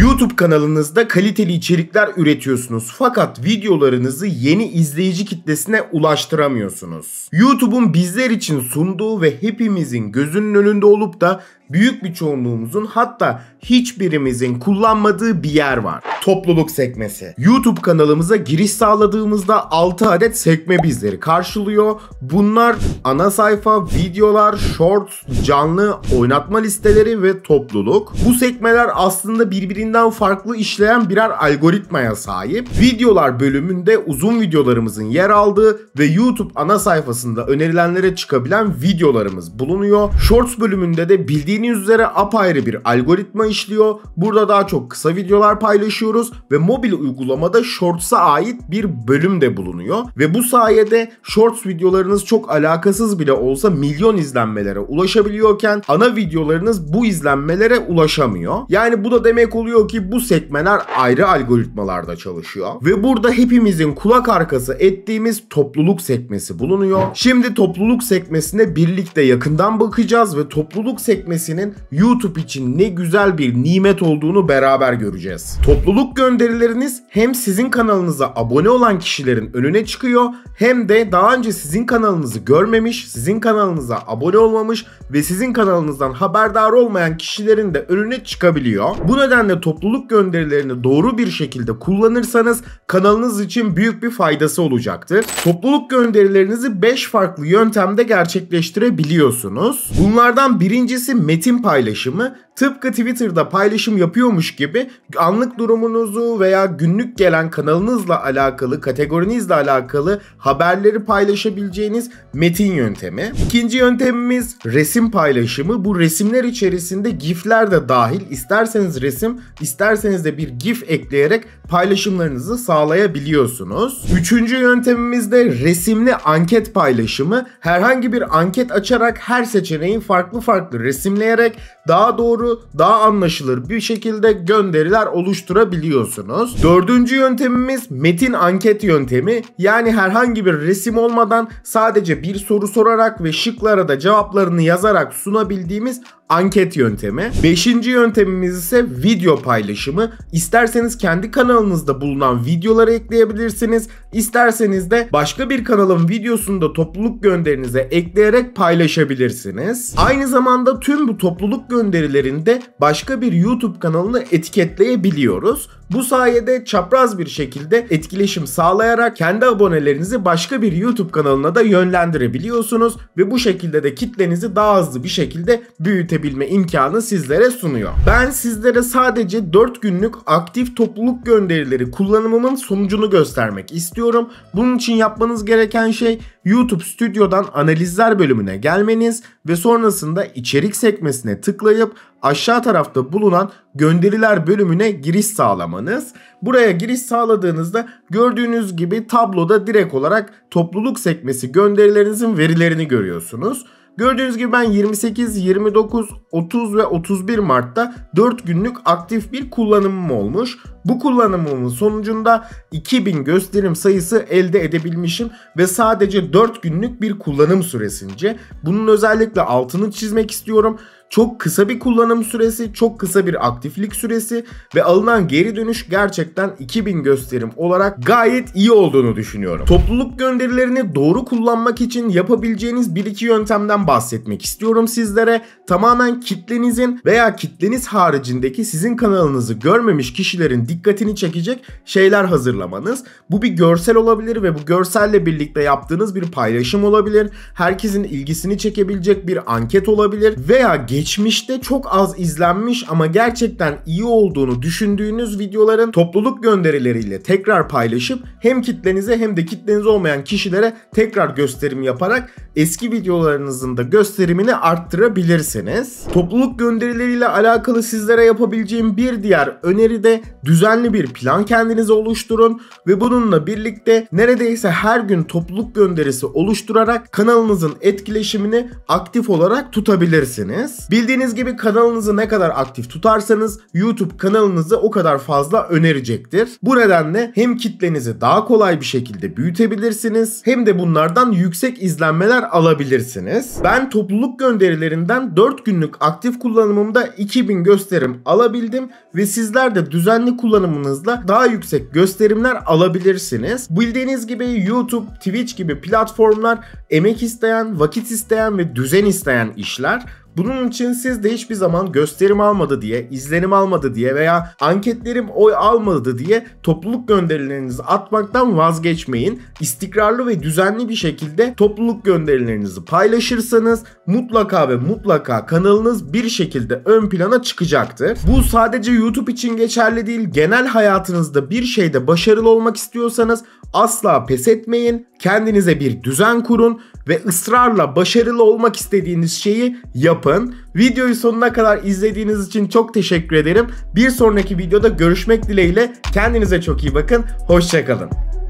YouTube kanalınızda kaliteli içerikler üretiyorsunuz fakat videolarınızı yeni izleyici kitlesine ulaştıramıyorsunuz. YouTube'un bizler için sunduğu ve hepimizin gözünün önünde olup da büyük bir çoğunluğumuzun hatta hiçbirimizin kullanmadığı bir yer var. Topluluk sekmesi. YouTube kanalımıza giriş sağladığımızda 6 adet sekme bizleri karşılıyor. Bunlar ana sayfa, videolar, short, canlı, oynatma listeleri ve topluluk. Bu sekmeler aslında birbirinden farklı işleyen birer algoritmaya sahip. Videolar bölümünde uzun videolarımızın yer aldığı ve YouTube ana sayfasında önerilenlere çıkabilen videolarımız bulunuyor. Shorts bölümünde de bildiğimiz Bildiğiniz üzere apayrı bir algoritma işliyor. Burada daha çok kısa videolar paylaşıyoruz ve mobil uygulamada Shorts'a ait bir bölüm de bulunuyor. Ve bu sayede Shorts videolarınız çok alakasız bile olsa milyon izlenmelere ulaşabiliyorken ana videolarınız bu izlenmelere ulaşamıyor. Yani bu da demek oluyor ki bu sekmeler ayrı algoritmalarda çalışıyor. Ve burada hepimizin kulak arkası ettiğimiz topluluk sekmesi bulunuyor. Şimdi topluluk sekmesine birlikte yakından bakacağız ve topluluk sekmesi servisinin YouTube için ne güzel bir nimet olduğunu beraber göreceğiz. Topluluk gönderileriniz hem sizin kanalınıza abone olan kişilerin önüne çıkıyor hem de daha önce sizin kanalınızı görmemiş, sizin kanalınıza abone olmamış ve sizin kanalınızdan haberdar olmayan kişilerin de önüne çıkabiliyor. Bu nedenle topluluk gönderilerini doğru bir şekilde kullanırsanız kanalınız için büyük bir faydası olacaktır. Topluluk gönderilerinizi 5 farklı yöntemde gerçekleştirebiliyorsunuz. Bunlardan birincisi metin paylaşımı Tıpkı Twitter'da paylaşım yapıyormuş gibi anlık durumunuzu veya günlük gelen kanalınızla alakalı, kategorinizle alakalı haberleri paylaşabileceğiniz metin yöntemi. İkinci yöntemimiz resim paylaşımı. Bu resimler içerisinde gifler de dahil. İsterseniz resim, isterseniz de bir gif ekleyerek paylaşımlarınızı sağlayabiliyorsunuz. Üçüncü yöntemimiz de resimli anket paylaşımı. Herhangi bir anket açarak her seçeneği farklı farklı resimleyerek daha doğru doğru daha anlaşılır bir şekilde gönderiler oluşturabiliyorsunuz. Dördüncü yöntemimiz metin anket yöntemi. Yani herhangi bir resim olmadan sadece bir soru sorarak ve şıklara da cevaplarını yazarak sunabildiğimiz anket yöntemi. Beşinci yöntemimiz ise video paylaşımı. İsterseniz kendi kanalınızda bulunan videoları ekleyebilirsiniz. İsterseniz de başka bir kanalın videosunu da topluluk gönderinize ekleyerek paylaşabilirsiniz. Aynı zamanda tüm bu topluluk gönderilerinde başka bir YouTube kanalını etiketleyebiliyoruz. Bu sayede çapraz bir şekilde etkileşim sağlayarak kendi abonelerinizi başka bir YouTube kanalına da yönlendirebiliyorsunuz ve bu şekilde de kitlenizi daha hızlı bir şekilde büyütebilme imkanı sizlere sunuyor. Ben sizlere sadece 4 günlük aktif topluluk gönderileri kullanımımın sonucunu göstermek istiyorum. Bunun için yapmanız gereken şey YouTube Studio'dan analizler bölümüne gelmeniz ve sonrasında içerik sekmesine tıklayıp aşağı tarafta bulunan gönderiler bölümüne giriş sağlamanız. Buraya giriş sağladığınızda gördüğünüz gibi tabloda direkt olarak topluluk sekmesi gönderilerinizin verilerini görüyorsunuz. Gördüğünüz gibi ben 28, 29, 30 ve 31 Mart'ta 4 günlük aktif bir kullanımım olmuş. Bu kullanımımın sonucunda 2000 gösterim sayısı elde edebilmişim ve sadece 4 günlük bir kullanım süresince. Bunun özellikle altını çizmek istiyorum. Çok kısa bir kullanım süresi, çok kısa bir aktiflik süresi ve alınan geri dönüş gerçekten 2000 gösterim olarak gayet iyi olduğunu düşünüyorum. Topluluk gönderilerini doğru kullanmak için yapabileceğiniz bir iki yöntemden bahsetmek istiyorum sizlere. Tamamen kitlenizin veya kitleniz haricindeki sizin kanalınızı görmemiş kişilerin dikkatini çekecek şeyler hazırlamanız. Bu bir görsel olabilir ve bu görselle birlikte yaptığınız bir paylaşım olabilir. Herkesin ilgisini çekebilecek bir anket olabilir veya geç geçmişte çok az izlenmiş ama gerçekten iyi olduğunu düşündüğünüz videoların topluluk gönderileriyle tekrar paylaşıp hem kitlenize hem de kitleniz olmayan kişilere tekrar gösterim yaparak eski videolarınızın da gösterimini arttırabilirsiniz. Topluluk gönderileriyle alakalı sizlere yapabileceğim bir diğer öneri de düzenli bir plan kendinize oluşturun ve bununla birlikte neredeyse her gün topluluk gönderisi oluşturarak kanalınızın etkileşimini aktif olarak tutabilirsiniz. Bildiğiniz gibi kanalınızı ne kadar aktif tutarsanız YouTube kanalınızı o kadar fazla önerecektir. Bu nedenle hem kitlenizi daha kolay bir şekilde büyütebilirsiniz hem de bunlardan yüksek izlenmeler alabilirsiniz. Ben topluluk gönderilerinden 4 günlük aktif kullanımımda 2000 gösterim alabildim ve sizler de düzenli kullanımınızla daha yüksek gösterimler alabilirsiniz. Bildiğiniz gibi YouTube, Twitch gibi platformlar emek isteyen, vakit isteyen ve düzen isteyen işler. Bunun için siz de hiçbir zaman gösterim almadı diye, izlenim almadı diye veya anketlerim oy almadı diye topluluk gönderilerinizi atmaktan vazgeçmeyin. İstikrarlı ve düzenli bir şekilde topluluk gönderilerinizi paylaşırsanız mutlaka ve mutlaka kanalınız bir şekilde ön plana çıkacaktır. Bu sadece YouTube için geçerli değil, genel hayatınızda bir şeyde başarılı olmak istiyorsanız asla pes etmeyin, kendinize bir düzen kurun ve ısrarla başarılı olmak istediğiniz şeyi yapın. Videoyu sonuna kadar izlediğiniz için çok teşekkür ederim. Bir sonraki videoda görüşmek dileğiyle kendinize çok iyi bakın. Hoşçakalın.